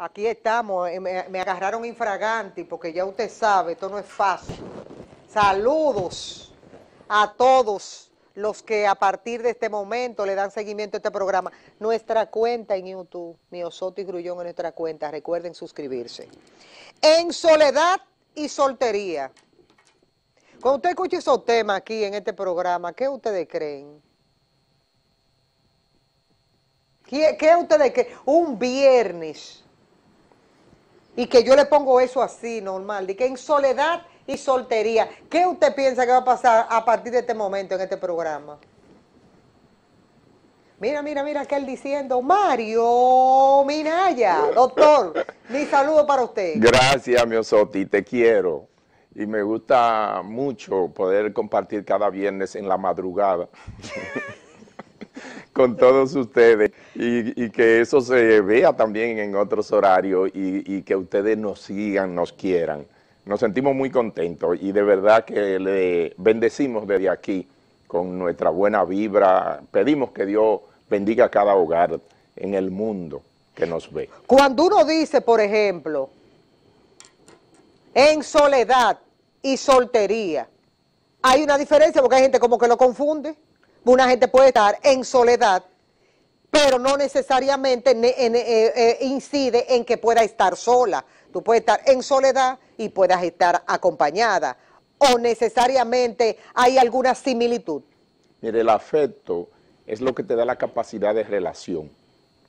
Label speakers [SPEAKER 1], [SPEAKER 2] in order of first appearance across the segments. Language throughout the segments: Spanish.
[SPEAKER 1] Aquí estamos, eh, me, agarraron infraganti porque ya usted sabe, esto no es fácil. Saludos a todos los que a partir de este momento le dan seguimiento a este programa. Nuestra cuenta en YouTube, Miosoto y Grullón en nuestra cuenta, recuerden suscribirse. En soledad y soltería. Cuando usted escucha esos temas aquí en este programa, ¿qué ustedes creen? ¿Qué, qué ustedes creen? Un viernes y que yo le pongo eso así, normal, de que en soledad y soltería. ¿Qué usted piensa que va a pasar a partir de este momento en este programa? Mira, mira, mira, él diciendo, Mario Minaya, doctor, mi saludo para usted.
[SPEAKER 2] Gracias, mi Osoti, te quiero. Y me gusta mucho poder compartir cada viernes en la madrugada. con todos ustedes y, que eso se vea también en otros horarios y, y que ustedes nos sigan, nos quieran. Nos sentimos muy contentos y de verdad que le bendecimos desde aquí con nuestra buena vibra. Pedimos que Dios bendiga a cada hogar en el mundo que nos ve.
[SPEAKER 1] Cuando uno dice, por ejemplo, en soledad y soltería, hay una diferencia porque hay gente como que lo confunde. Una gente puede estar en soledad, pero no necesariamente eh, eh, incide en que pueda estar sola. Tú puedes estar en soledad y puedas estar acompañada. O necesariamente hay alguna similitud.
[SPEAKER 2] Mire, el afecto es lo que te da la capacidad de relación.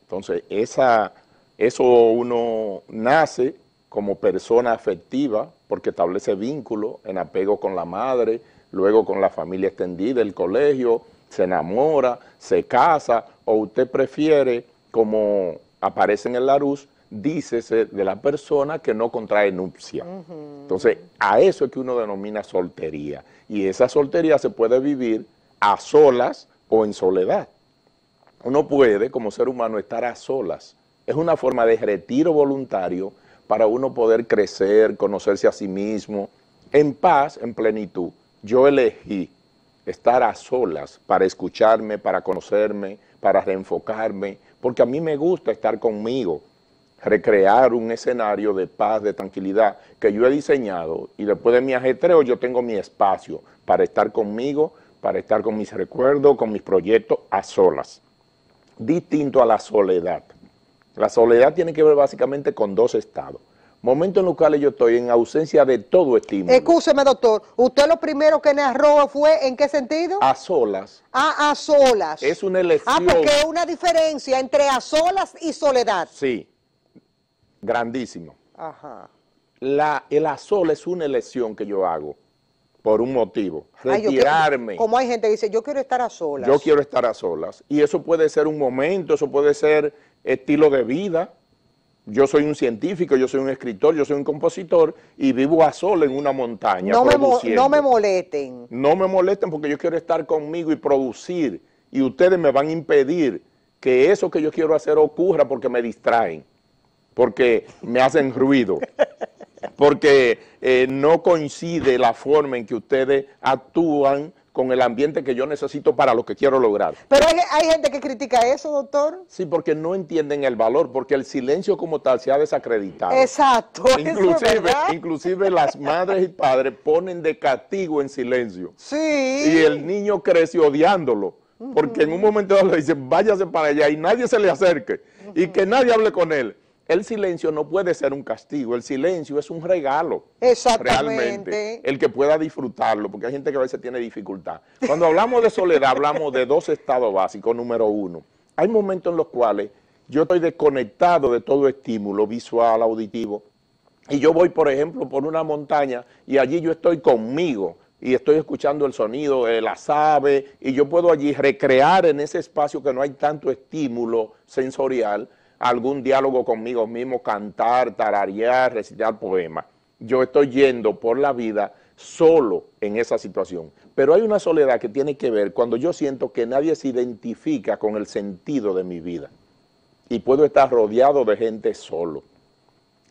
[SPEAKER 2] Entonces, eso uno nace como persona afectiva porque establece vínculo en apego con la madre, luego con la familia extendida, el colegio, se enamora, se casa o usted prefiere, como aparece en el luz, dícese de la persona que no contrae nupcia. Entonces, a eso es que uno denomina soltería. Y esa soltería se puede vivir a solas o en soledad. Uno puede, como ser humano, estar a solas. Es una forma de retiro voluntario para uno poder crecer, conocerse a sí mismo, en paz, en plenitud. Yo elegí estar a solas para escucharme, para conocerme, para reenfocarme, porque a mí me gusta estar conmigo, recrear un escenario de paz, de tranquilidad que yo he diseñado y después de mi ajetreo yo tengo mi espacio para estar conmigo, para estar con mis recuerdos, con mis proyectos a solas. Distinto a la soledad. La soledad tiene que ver básicamente con dos estados. Momento en los cuales yo estoy en ausencia de todo estímulo.
[SPEAKER 1] Escúcheme, doctor, ¿usted lo primero que narró fue en qué sentido?
[SPEAKER 2] A solas.
[SPEAKER 1] Ah, a solas.
[SPEAKER 2] Es una elección. Ah, porque es
[SPEAKER 1] una diferencia entre a solas y soledad.
[SPEAKER 2] Sí, grandísimo. Ajá. La, el a solas es una elección que yo hago por un motivo, retirarme. como
[SPEAKER 1] hay gente que dice, yo quiero estar a solas. Yo
[SPEAKER 2] quiero estar a solas. Y eso puede ser un momento, eso puede ser estilo de vida, yo soy un científico, yo soy un escritor, yo soy un compositor y vivo a sol en una montaña. No, me, no me
[SPEAKER 1] molesten.
[SPEAKER 2] No me molesten porque yo quiero estar conmigo y producir y ustedes me van a impedir que eso que yo quiero hacer ocurra porque me distraen, porque me hacen ruido, porque eh, no coincide la forma en que ustedes actúan con el ambiente que yo necesito para lo que quiero lograr.
[SPEAKER 1] Pero hay, gente que critica eso, doctor.
[SPEAKER 2] Sí, porque no entienden el valor, porque el silencio como tal se ha desacreditado. Exacto.
[SPEAKER 1] Inclusive,
[SPEAKER 2] inclusive las madres y padres ponen de castigo en silencio. Sí. Y el niño crece odiándolo. Porque en un momento dado le dicen, váyase para allá y nadie se le acerque y que nadie hable con él. El silencio no puede ser un castigo, el silencio es un regalo.
[SPEAKER 1] Exactamente. Realmente,
[SPEAKER 2] el que pueda disfrutarlo, porque hay gente que a veces tiene dificultad. Cuando hablamos de soledad, hablamos de dos estados básicos. Número uno, hay momentos en los cuales yo estoy desconectado de todo estímulo visual, auditivo, y yo voy, por ejemplo, por una montaña y allí yo estoy conmigo, y estoy escuchando el sonido de las aves y yo puedo allí recrear en ese espacio que no hay tanto estímulo sensorial algún diálogo conmigo mismo, cantar, tararear, recitar poemas. Yo estoy yendo por la vida solo en esa situación. Pero hay una soledad que tiene que ver cuando yo siento que nadie se identifica con el sentido de mi vida y puedo estar rodeado de gente solo.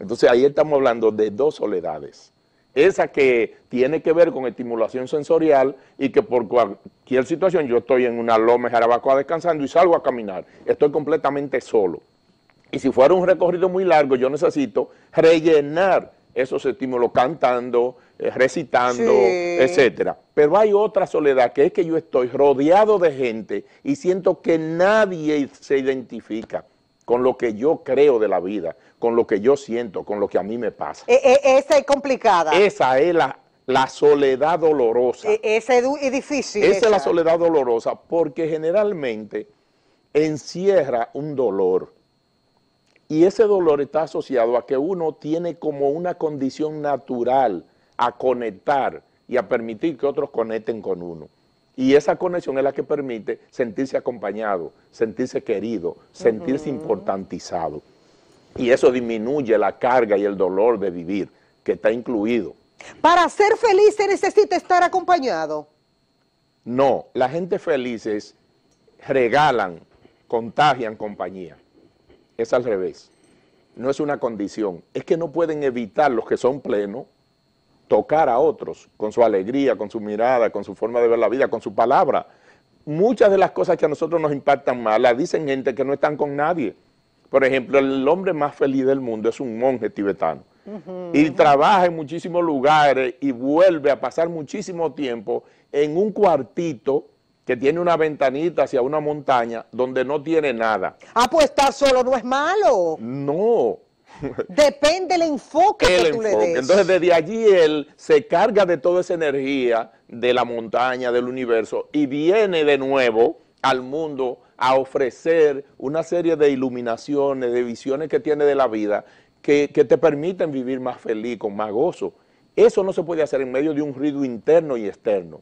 [SPEAKER 2] Entonces ahí estamos hablando de dos soledades. Esa que tiene que ver con estimulación sensorial y que por cualquier situación yo estoy en una loma de Jarabacoa descansando y salgo a caminar. Estoy completamente solo. Y si fuera un recorrido muy largo, yo necesito rellenar esos estímulos cantando, eh, recitando, etcétera. Pero hay otra soledad, que es que yo estoy rodeado de gente y siento que nadie se identifica con lo que yo creo de la vida, con lo que yo siento, con lo que a mí me pasa.
[SPEAKER 1] E, e, esa es complicada.
[SPEAKER 2] Esa es la, soledad dolorosa. E,
[SPEAKER 1] esa es difícil. esa es la soledad
[SPEAKER 2] dolorosa porque generalmente encierra un dolor y ese dolor está asociado a que uno tiene como una condición natural a conectar y a permitir que otros conecten con uno. Y esa conexión es la que permite sentirse acompañado, sentirse querido, sentirse importantizado. Y eso disminuye la carga y el dolor de vivir, que está incluido.
[SPEAKER 1] Para ser feliz se necesita estar acompañado.
[SPEAKER 2] No, la gente felices regalan, contagian compañía es al revés. No es una condición. Es que no pueden evitar los que son plenos tocar a otros con su alegría, con su mirada, con su forma de ver la vida, con su palabra. Muchas de las cosas que a nosotros nos impactan mal las dicen gente que no están con nadie. Por ejemplo, el hombre más feliz del mundo es un monje tibetano. y trabaja en muchísimos lugares y vuelve a pasar muchísimo tiempo en un cuartito que tiene una ventanita hacia una montaña donde no tiene nada.
[SPEAKER 1] Ah, pues estar solo no es malo. No. Depende del enfoque que tú le des.
[SPEAKER 2] Entonces, desde allí él se carga de toda esa energía de la montaña, del universo, y viene de nuevo al mundo a ofrecer una serie de iluminaciones, de visiones que tiene de la vida, que, que te permiten vivir más feliz, con más gozo. Eso no se puede hacer en medio de un ruido interno y externo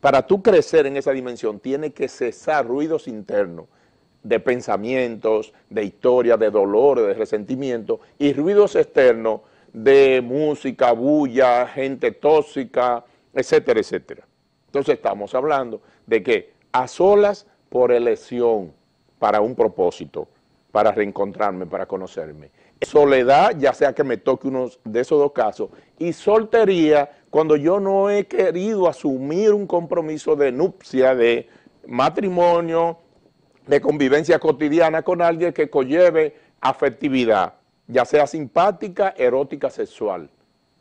[SPEAKER 2] para tú crecer en esa dimensión, tiene que cesar ruidos internos de pensamientos, de historia, de dolor, de resentimiento, y ruidos externos de música, bulla, gente tóxica, etcétera, etcétera. Entonces estamos hablando de que a solas por elección, para un propósito, para reencontrarme, para conocerme. Soledad, ya sea que me toque uno de esos dos casos, y soltería, cuando yo no he querido asumir un compromiso de nupcia, de matrimonio, de convivencia cotidiana con alguien que conlleve afectividad, ya sea simpática, erótica, sexual,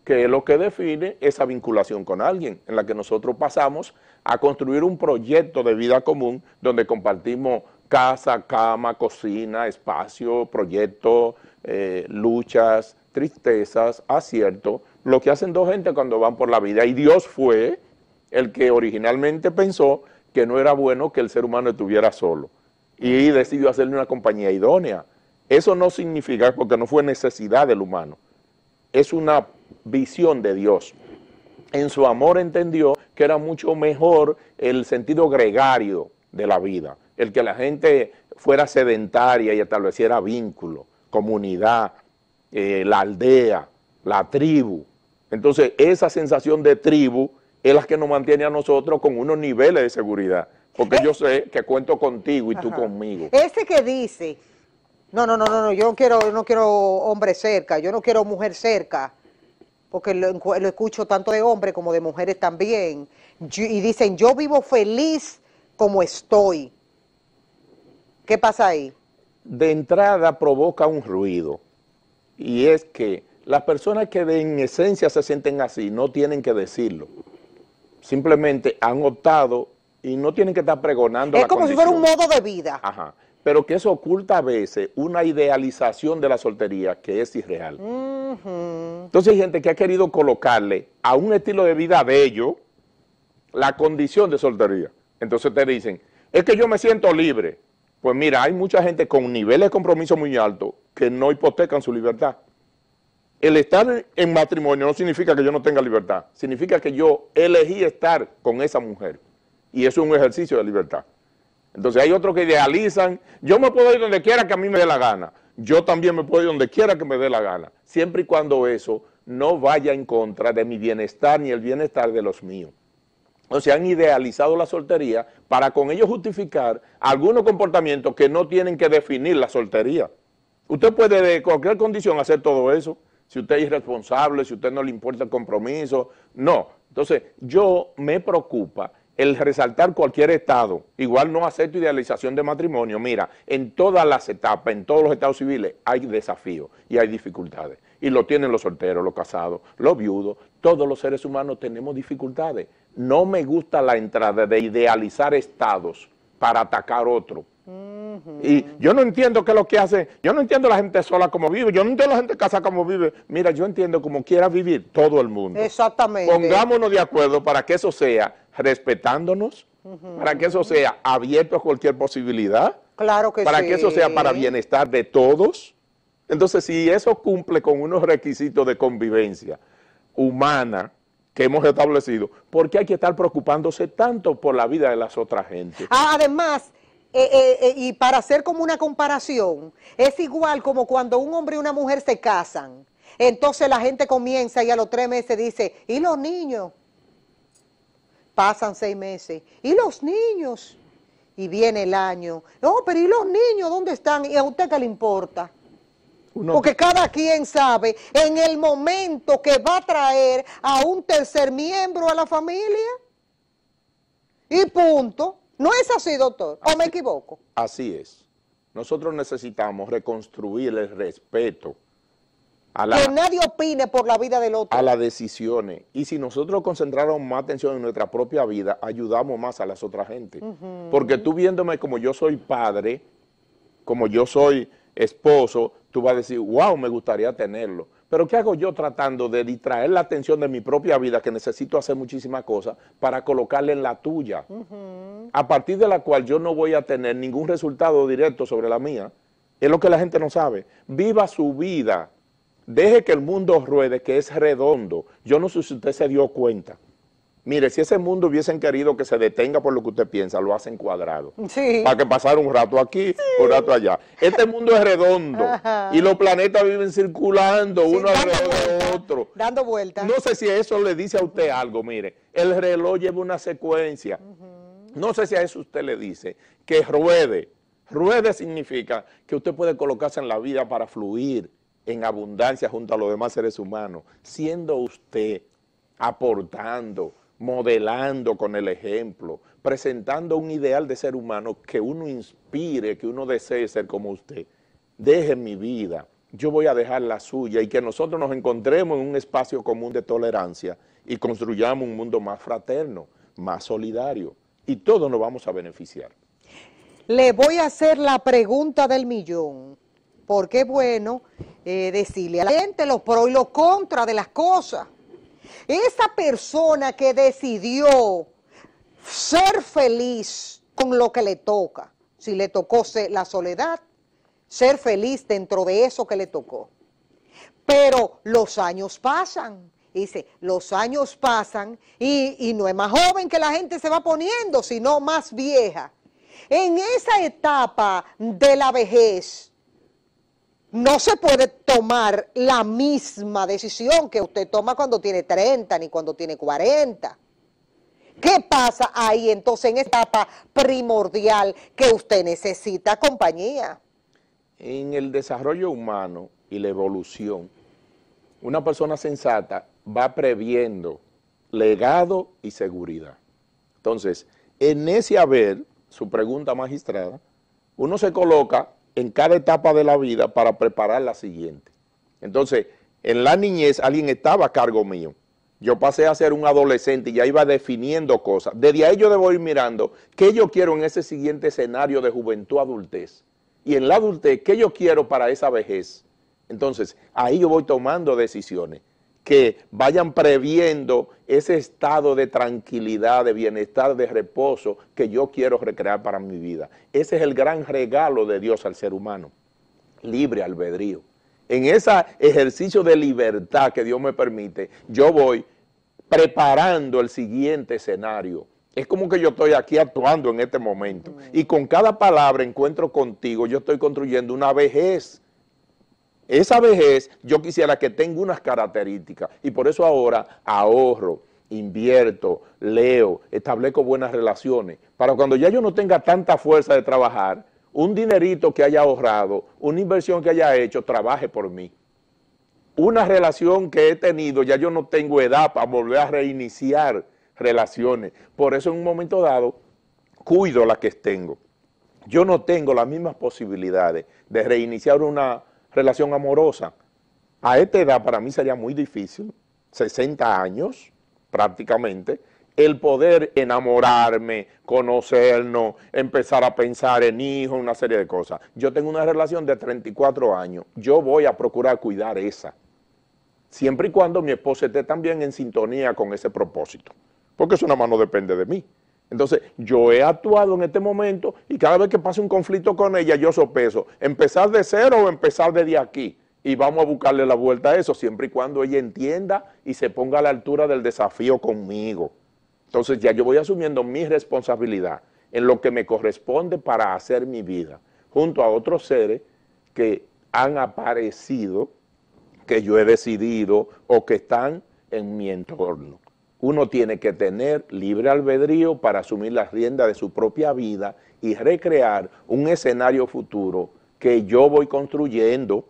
[SPEAKER 2] que es lo que define esa vinculación con alguien, en la que nosotros pasamos a construir un proyecto de vida común donde compartimos casa, cama, cocina, espacio, proyecto, eh, luchas, tristezas, acierto, ah, lo que hacen dos gente cuando van por la vida. Y Dios fue el que originalmente pensó que no era bueno que el ser humano estuviera solo y decidió hacerle una compañía idónea. Eso no significa, porque no fue necesidad del humano, es una visión de Dios. En su amor entendió que era mucho mejor el sentido gregario de la vida, el que la gente fuera sedentaria y estableciera vínculo, comunidad, eh, la aldea, la tribu. Entonces, esa sensación de tribu es la que nos mantiene a nosotros con unos niveles de seguridad. Porque yo sé que cuento contigo y tú conmigo.
[SPEAKER 1] Ese que dice, no, no, no, no, yo no quiero, no quiero hombre cerca, yo no quiero mujer cerca, porque lo, escucho tanto de hombres como de mujeres también. y dicen, yo vivo feliz como estoy. ¿Qué pasa ahí?
[SPEAKER 2] De entrada provoca un ruido y es que las personas que en esencia se sienten así no tienen que decirlo. Simplemente han optado y no tienen que estar pregonando. Es como si fuera un modo de vida. Ajá. Pero que eso oculta a veces una idealización de la soltería que es irreal. Entonces hay gente que ha querido colocarle a un estilo de vida bello la condición de soltería. Entonces te dicen, es que yo me siento libre. Pues mira, hay mucha gente con niveles de compromiso muy altos que no hipotecan su libertad. El estar en matrimonio no significa que yo no tenga libertad, significa que yo elegí estar con esa mujer. Y eso es un ejercicio de libertad. Entonces hay otros que idealizan, yo me puedo ir donde quiera que a mí me dé la gana, yo también me puedo ir donde quiera que me dé la gana, siempre y cuando eso no vaya en contra de mi bienestar ni el bienestar de los míos. O sea, han idealizado la soltería para con ello justificar algunos comportamientos que no tienen que definir la soltería. Usted puede de cualquier condición hacer todo eso, si usted es irresponsable, si usted no le importa el compromiso, no. Entonces, yo me preocupa el resaltar cualquier estado, igual no acepto idealización de matrimonio, mira, en todas las etapas, en todos los estados civiles hay desafíos y hay dificultades, y lo tienen los solteros, los casados, los viudos, todos los seres humanos tenemos dificultades. No me gusta la entrada de idealizar estados para atacar otro, y yo no entiendo qué es lo que hace, yo no entiendo la gente sola como vive, yo no entiendo la gente casa como vive. Mira, yo entiendo como quiera vivir todo el mundo.
[SPEAKER 1] Exactamente. Pongámonos
[SPEAKER 2] de acuerdo para que eso sea respetándonos, para que eso sea abierto a cualquier posibilidad.
[SPEAKER 1] Claro que sí. Para que eso sea para
[SPEAKER 2] bienestar de todos. Entonces, si eso cumple con unos requisitos de convivencia humana, que hemos establecido, ¿por qué hay que estar preocupándose tanto por la vida de las otras gentes.
[SPEAKER 1] Ah, además, eh, eh, eh, y para hacer como una comparación, es igual como cuando un hombre y una mujer se casan. Entonces la gente comienza y a los tres meses dice, ¿y los niños? Pasan seis meses. ¿Y los niños? Y viene el año. No, pero ¿y los niños dónde están? ¿Y a usted qué le importa? Porque cada quien sabe en el momento que va a traer a un tercer miembro a la familia. Y punto. No es así, doctor, o me equivoco.
[SPEAKER 2] Así es. Nosotros necesitamos reconstruir el respeto a la, que
[SPEAKER 1] nadie opine por la vida del otro.
[SPEAKER 2] A las decisiones. Y si nosotros concentramos más atención en nuestra propia vida, ayudamos más a las otras gente. Porque tú viéndome como yo soy padre, como yo soy esposo, tú vas a decir, wow, me gustaría tenerlo. Pero ¿qué hago yo tratando de distraer la atención de mi propia vida, que necesito hacer muchísimas cosas, para colocarla en la tuya? A partir de la cual yo no voy a tener ningún resultado directo sobre la mía. Es lo que la gente no sabe. Viva su vida. Deje que el mundo ruede, que es redondo. Yo no sé si usted se dio cuenta. Mire, si ese mundo hubiesen querido que se detenga por lo que usted piensa, lo hacen cuadrado. Sí. Para que pasara un rato aquí, un rato allá. Este mundo es redondo y los planetas viven circulando uno alrededor otro.
[SPEAKER 1] Dando vueltas.
[SPEAKER 2] No sé si eso le dice a usted algo, mire. El reloj lleva una secuencia. No sé si a eso usted le dice que ruede. Ruede significa que usted puede colocarse en la vida para fluir en abundancia junto a los demás seres humanos, siendo usted, aportando, modelando con el ejemplo, presentando un ideal de ser humano que uno inspire, que uno desee ser como usted. Deje mi vida, yo voy a dejar la suya y que nosotros nos encontremos en un espacio común de tolerancia y construyamos un mundo más fraterno, más solidario y todos nos vamos a beneficiar.
[SPEAKER 1] Le voy a hacer la pregunta del millón, porque es bueno eh, decirle a la gente los pros y los contras de las cosas. Esa persona que decidió ser feliz con lo que le toca, si le tocó la soledad, ser feliz dentro de eso que le tocó. Pero los años pasan, dice, los años pasan y, y no es más joven que la gente se va poniendo, sino más vieja. En esa etapa de la vejez, no se puede tomar la misma decisión que usted toma cuando tiene 30 ni cuando tiene 40. ¿Qué pasa ahí entonces en esta etapa primordial que usted necesita compañía?
[SPEAKER 2] En el desarrollo humano y la evolución, una persona sensata va previendo legado y seguridad. Entonces, en ese haber, su pregunta magistrada, uno se coloca en cada etapa de la vida para preparar la siguiente. Entonces, en la niñez alguien estaba a cargo mío. Yo pasé a ser un adolescente y ya iba definiendo cosas. Desde ahí yo debo ir mirando qué yo quiero en ese siguiente escenario de juventud-adultez. Y en la adultez, qué yo quiero para esa vejez. Entonces, ahí yo voy tomando decisiones que vayan previendo ese estado de tranquilidad, de bienestar, de reposo que yo quiero recrear para mi vida. Ese es el gran regalo de Dios al ser humano, libre albedrío. En ese ejercicio de libertad que Dios me permite, yo voy preparando el siguiente escenario. Es como que yo estoy aquí actuando en este momento. Y con cada palabra encuentro contigo, yo estoy construyendo una vejez esa vejez yo quisiera que tenga unas características y por eso ahora ahorro, invierto, leo, establezco buenas relaciones. Para cuando ya yo no tenga tanta fuerza de trabajar, un dinerito que haya ahorrado, una inversión que haya hecho, trabaje por mí. Una relación que he tenido, ya yo no tengo edad para volver a reiniciar relaciones. Por eso en un momento dado, cuido las que tengo. Yo no tengo las mismas posibilidades de reiniciar una relación amorosa. A esta edad para mí sería muy difícil, 60 años prácticamente, el poder enamorarme, conocernos, empezar a pensar en hijos, una serie de cosas. Yo tengo una relación de 34 años, yo voy a procurar cuidar esa, siempre y cuando mi esposa esté también en sintonía con ese propósito, porque eso nada más no depende de mí. Entonces, yo he actuado en este momento y cada vez que pase un conflicto con ella, yo sopeso. Empezar de cero o empezar desde aquí. Y vamos a buscarle la vuelta a eso, siempre y cuando ella entienda y se ponga a la altura del desafío conmigo. Entonces, ya yo voy asumiendo mi responsabilidad en lo que me corresponde para hacer mi vida, junto a otros seres que han aparecido, que yo he decidido o que están en mi entorno uno tiene que tener libre albedrío para asumir las riendas de su propia vida y recrear un escenario futuro que yo voy construyendo.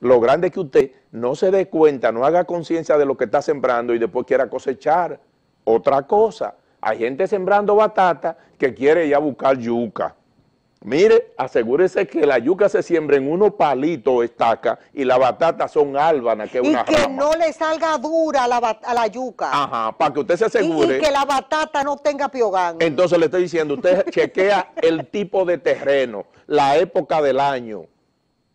[SPEAKER 2] Lo grande es que usted no se dé cuenta, no haga conciencia de lo que está sembrando y después quiera cosechar otra cosa. Hay gente sembrando batata que quiere ya buscar yuca. Mire, asegúrese que la yuca se siembra en unos palitos o estaca y la batata son álbanas, que es y que no
[SPEAKER 1] le salga dura la a la yuca.
[SPEAKER 2] Ajá, para que usted se asegure. Y, que la
[SPEAKER 1] batata no tenga piogán.
[SPEAKER 2] Entonces le estoy diciendo, usted chequea el tipo de terreno, la época del año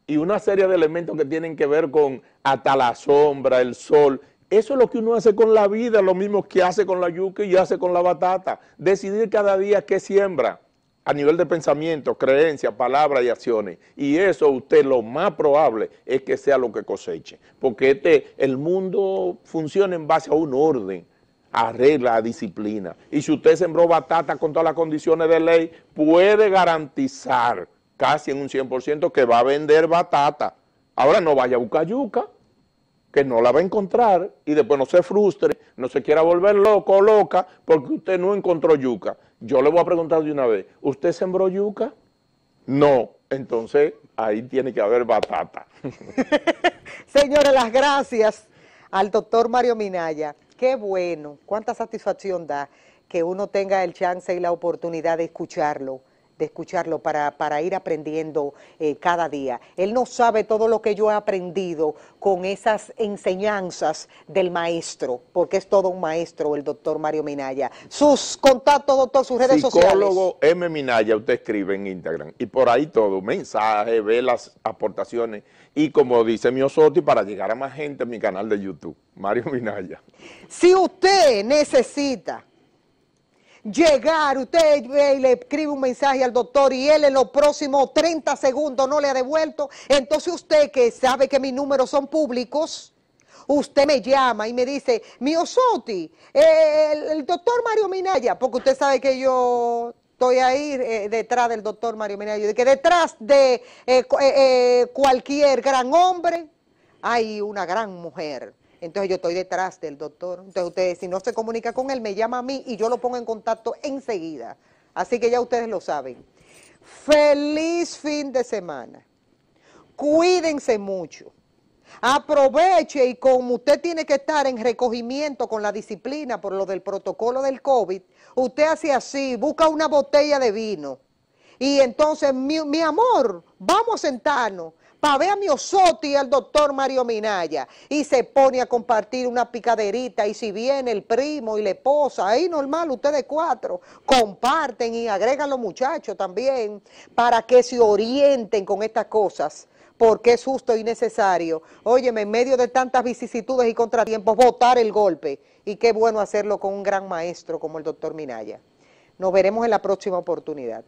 [SPEAKER 2] y una serie de elementos que tienen que ver con hasta la sombra, el sol. Eso es lo que uno hace con la vida, lo mismo que hace con la yuca y hace con la batata. Decidir cada día qué siembra a nivel de pensamiento, creencia, palabras y acciones. Y eso usted lo más probable es que sea lo que coseche. Porque este, el mundo funciona en base a un orden, a regla, a disciplina. Y si usted sembró batata con todas las condiciones de ley, puede garantizar casi en un 100% que va a vender batata. Ahora no vaya a buscar yuca que no la va a encontrar y después no se frustre, no se quiera volver loco o loca porque usted no encontró yuca. Yo le voy a preguntar de una vez, ¿usted sembró yuca? No, entonces ahí tiene que haber batata.
[SPEAKER 1] Señores, las gracias al doctor Mario Minaya. Qué bueno, cuánta satisfacción da que uno tenga el chance y la oportunidad de escucharlo de escucharlo para, ir aprendiendo eh, cada día. Él no sabe todo lo que yo he aprendido con esas enseñanzas del maestro, porque es todo un maestro el doctor Mario Minaya. Sus contactos, doctor, sus redes Psicólogo sociales. Psicólogo
[SPEAKER 2] M. Minaya, usted escribe en Instagram y por ahí todo, mensaje, ve las aportaciones y como dice mi Osoti, para llegar a más gente mi canal de YouTube, Mario Minaya.
[SPEAKER 1] Si usted necesita llegar, usted y le escribe un mensaje al doctor y él en los próximos 30 segundos no le ha devuelto, entonces usted que sabe que mis números son públicos, usted me llama y me dice, Miosotti, Soti, eh, el, doctor Mario Minaya, porque usted sabe que yo estoy ahí eh, detrás del doctor Mario Minaya, que detrás de eh, cualquier gran hombre hay una gran mujer. Entonces yo estoy detrás del doctor. Entonces ustedes, si no se comunica con él, me llama a mí y yo lo pongo en contacto enseguida. Así que ya ustedes lo saben. Feliz fin de semana. Cuídense mucho. Aproveche y como usted tiene que estar en recogimiento con la disciplina por lo del protocolo del COVID, usted hace así, busca una botella de vino. Y entonces, mi, mi amor, vamos a sentarnos a mi y al doctor Mario Minaya y se pone a compartir una picaderita y si viene el primo y la esposa, ahí normal, ustedes cuatro comparten y agregan los muchachos también para que se orienten con estas cosas porque es justo y necesario, óyeme, en medio de tantas vicisitudes y contratiempos, votar el golpe. Y qué bueno hacerlo con un gran maestro como el doctor Minaya. Nos veremos en la próxima oportunidad.